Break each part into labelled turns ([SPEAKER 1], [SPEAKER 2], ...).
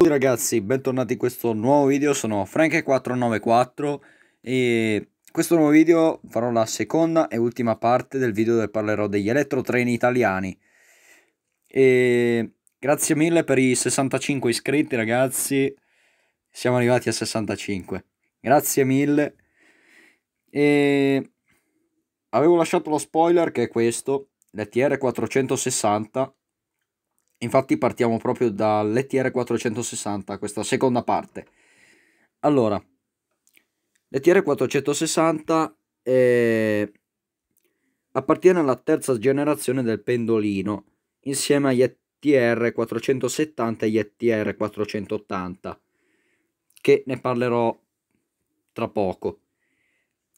[SPEAKER 1] Ciao ragazzi, bentornati in questo nuovo video, sono Frank494 e in questo nuovo video farò la seconda e ultima parte del video dove parlerò degli elettrotreni italiani. E grazie mille per i 65 iscritti ragazzi, siamo arrivati a 65, grazie mille. E avevo lasciato lo spoiler che è questo, l'ETR460 Infatti partiamo proprio dall'ETR 460, questa seconda parte. Allora, l'ETR 460 è... appartiene alla terza generazione del pendolino, insieme agli ETR 470 e gli ETR 480, che ne parlerò tra poco.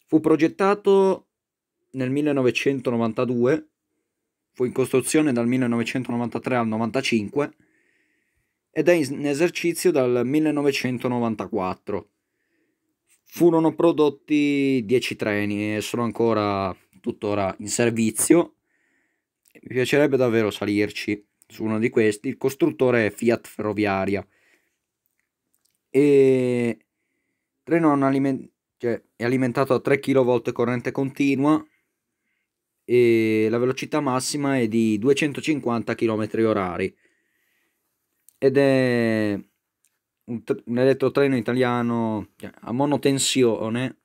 [SPEAKER 1] Fu progettato nel 1992 fu in costruzione dal 1993 al 1995 ed è in esercizio dal 1994. Furono prodotti 10 treni e sono ancora tuttora in servizio. Mi piacerebbe davvero salirci su uno di questi. Il costruttore è Fiat Ferroviaria. E treno aliment cioè, è alimentato a 3 kV corrente continua e la velocità massima è di 250 km/h ed è un, un elettrotreno italiano cioè, a monotensione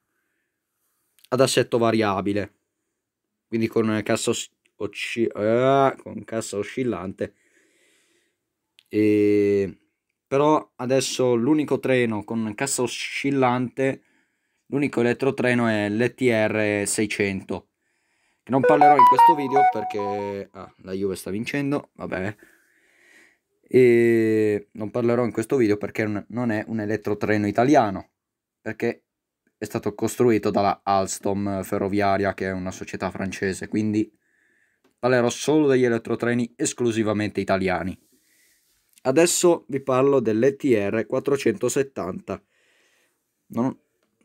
[SPEAKER 1] ad assetto variabile quindi con cassa, osci eh, con cassa oscillante e però adesso l'unico treno con cassa oscillante l'unico elettrotreno è l'ETR 600 non parlerò in questo video perché ah, la Juve sta vincendo, vabbè. E non parlerò in questo video perché non è un elettrotreno italiano, perché è stato costruito dalla Alstom Ferroviaria, che è una società francese, quindi parlerò solo degli elettrotreni esclusivamente italiani. Adesso vi parlo dell'ETR 470. Non...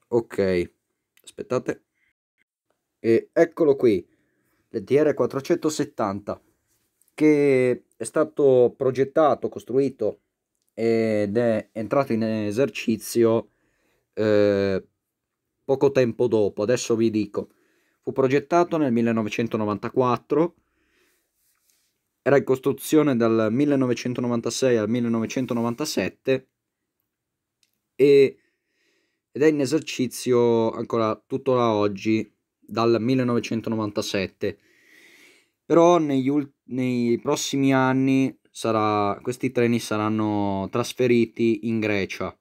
[SPEAKER 1] Ok, aspettate. E eccolo qui dr 470 che è stato progettato, costruito ed è entrato in esercizio eh, poco tempo dopo, adesso vi dico. Fu progettato nel 1994, era in costruzione dal 1996 al 1997 e, ed è in esercizio ancora tuttora oggi dal 1997. Però negli nei prossimi anni sarà, questi treni saranno trasferiti in Grecia,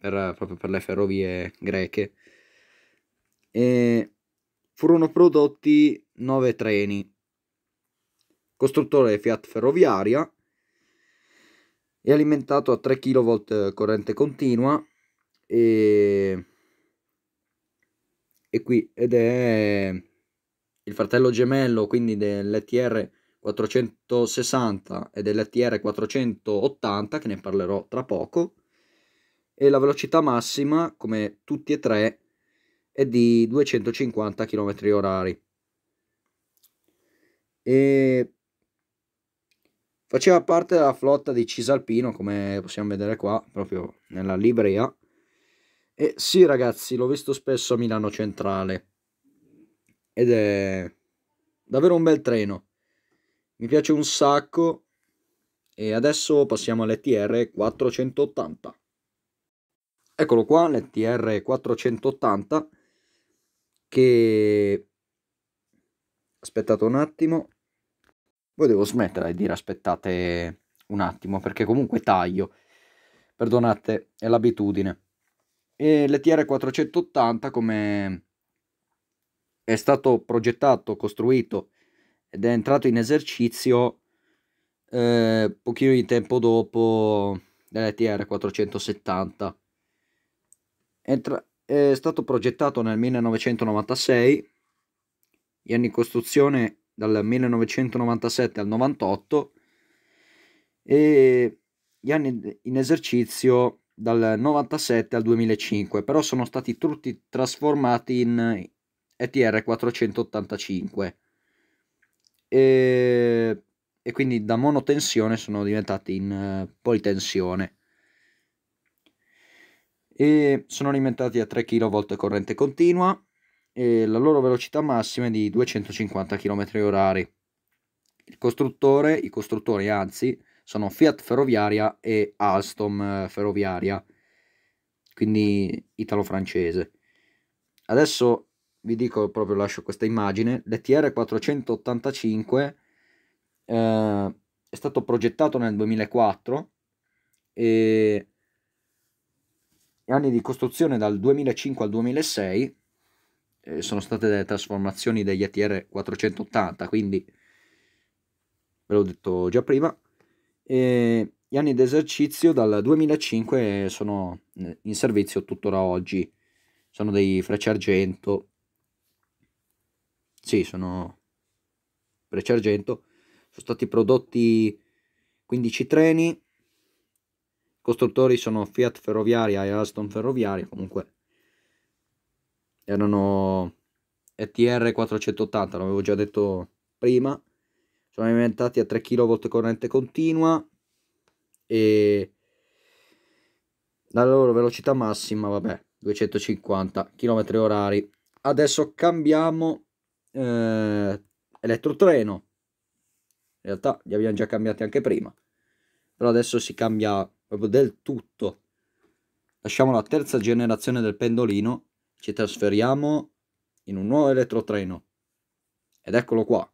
[SPEAKER 1] per, proprio per le ferrovie greche. E furono prodotti nove treni. Costruttore Fiat Ferroviaria e alimentato a 3 kV corrente continua e e qui ed è il fratello gemello quindi dell'ETR 460 e dell'ETR 480 che ne parlerò tra poco e la velocità massima come tutti e tre è di 250 km orari e faceva parte della flotta di Cisalpino come possiamo vedere qua proprio nella livrea e eh, sì, ragazzi, l'ho visto spesso a Milano Centrale. Ed è davvero un bel treno. Mi piace un sacco. E adesso passiamo all'ETR 480. Eccolo qua, l'ETR 480 che aspettate un attimo. Voi devo smettere di dire aspettate un attimo perché comunque taglio. Perdonate, è l'abitudine. E l'ETR 480 come è stato progettato, costruito ed è entrato in esercizio eh, pochino di tempo dopo l'ETR 470. Entra è stato progettato nel 1996, gli anni di costruzione dal 1997 al 98 e gli anni in esercizio dal 97 al 2005, però sono stati tutti trasformati in ETR 485 e, e quindi da monotensione sono diventati in eh, politensione e sono alimentati a 3 kV corrente continua e la loro velocità massima è di 250 km/h. Il costruttore, i costruttori anzi, sono Fiat Ferroviaria e Alstom eh, Ferroviaria, quindi italo-francese. Adesso vi dico proprio, lascio questa immagine, l'ETR 485 eh, è stato progettato nel 2004 e anni di costruzione dal 2005 al 2006 eh, sono state delle trasformazioni degli ETR 480, quindi ve l'ho detto già prima, e gli anni di esercizio dal 2005 sono eh, in servizio tuttora oggi. Sono dei Frecce Argento. Sì, sono Frecce Argento. Sono stati prodotti 15 treni. I costruttori sono Fiat Ferroviaria e Alstom Ferroviaria. Comunque erano ETR 480, l'avevo già detto prima sono alimentati a 3 kV corrente continua e la loro velocità massima, vabbè, 250 km orari. Adesso cambiamo eh, elettrotreno. In realtà li abbiamo già cambiati anche prima, però adesso si cambia proprio del tutto. Lasciamo la terza generazione del pendolino, ci trasferiamo in un nuovo elettrotreno. Ed eccolo qua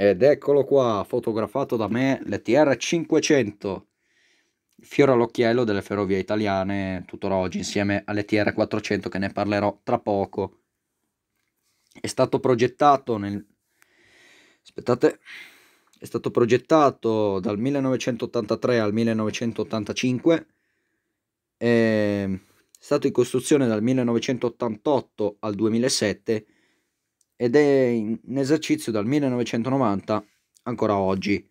[SPEAKER 1] ed eccolo qua fotografato da me l'TR 500 fiore all'occhiello delle ferrovie italiane tuttora oggi insieme all'ETR 400 che ne parlerò tra poco è stato progettato nel aspettate è stato progettato dal 1983 al 1985 ehm, è stato in costruzione dal 1988 al 2007 ed è in esercizio dal 1990 ancora oggi.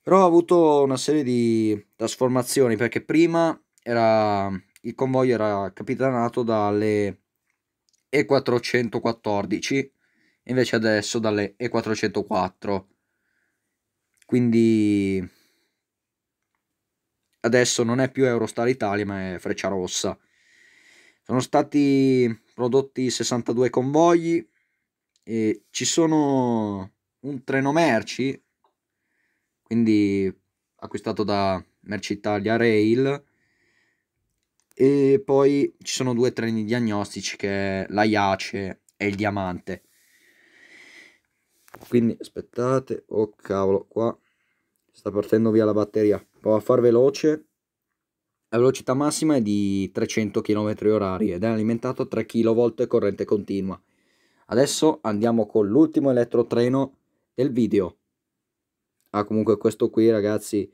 [SPEAKER 1] Però ha avuto una serie di trasformazioni perché prima era, il convoglio era capitanato dalle E414 invece adesso dalle E404. Quindi adesso non è più Eurostar Italia ma è Freccia Rossa. Sono stati prodotti 62 convogli, e ci sono un treno merci, quindi acquistato da Mercitalia Rail, e poi ci sono due treni diagnostici che è la Iace e il Diamante. Quindi aspettate, oh cavolo, qua sta partendo via la batteria. Provo a far veloce. La velocità massima è di 300 km/h ed è alimentato a 3 kV corrente continua. Adesso andiamo con l'ultimo elettrotreno del video. Ah, comunque questo qui, ragazzi,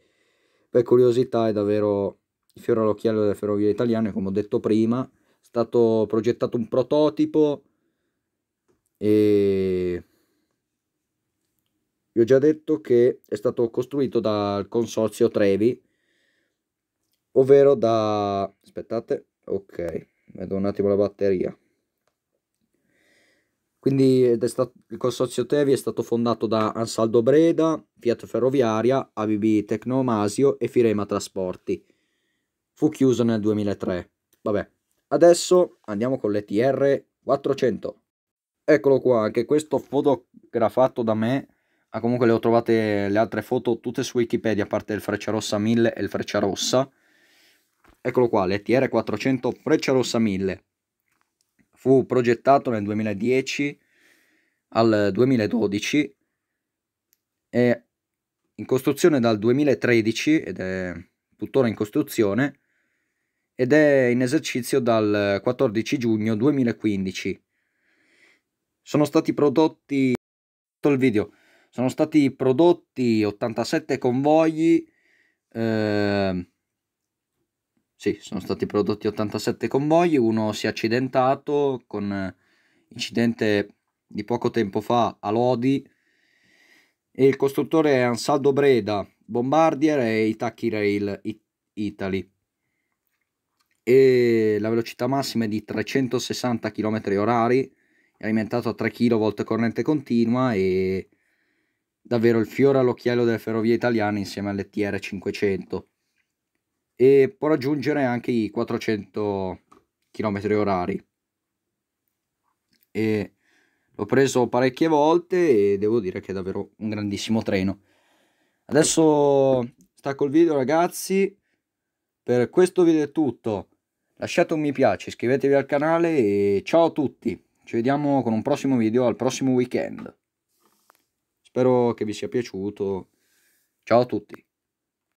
[SPEAKER 1] per curiosità è davvero il fiore all'occhiello delle ferrovie italiane, come ho detto prima. È stato progettato un prototipo e... Vi ho già detto che è stato costruito dal consorzio Trevi, ovvero da... aspettate, ok, vedo un attimo la batteria. Quindi il consorzio Tevi è stato fondato da Ansaldo Breda, Fiat Ferroviaria, ABB Tecnomasio e Firema Trasporti. Fu chiuso nel 2003. Vabbè, adesso andiamo con l'ETR 400. Eccolo qua, anche questo fotografato da me. Ah, comunque le ho trovate le altre foto tutte su Wikipedia, a parte il Freccia Rossa 1000 e il Freccia Rossa. Eccolo qua, l'ETR 400 Freccia Rossa 1000. Fu progettato nel 2010 al 2012 e in costruzione dal 2013 ed è tuttora in costruzione ed è in esercizio dal 14 giugno 2015. Sono stati prodotti il video. Sono stati prodotti 87 convogli eh, sì, sono stati prodotti 87 convogli, uno si è accidentato con eh, incidente di poco tempo fa a Lodi e il costruttore è Ansaldo Breda, Bombardier e Itaki Rail Italy. E la velocità massima è di 360 km h è alimentato a 3 kV corrente continua e davvero il fiore all'occhiello delle ferrovie italiane insieme all'TR 500 e può raggiungere anche i 400 km orari. E l'ho preso parecchie volte e devo dire che è davvero un grandissimo treno. Adesso stacco il video ragazzi, per questo video è tutto. Lasciate un mi piace, iscrivetevi al canale e ciao a tutti. Ci vediamo con un prossimo video al prossimo weekend. Spero che vi sia piaciuto. Ciao a tutti.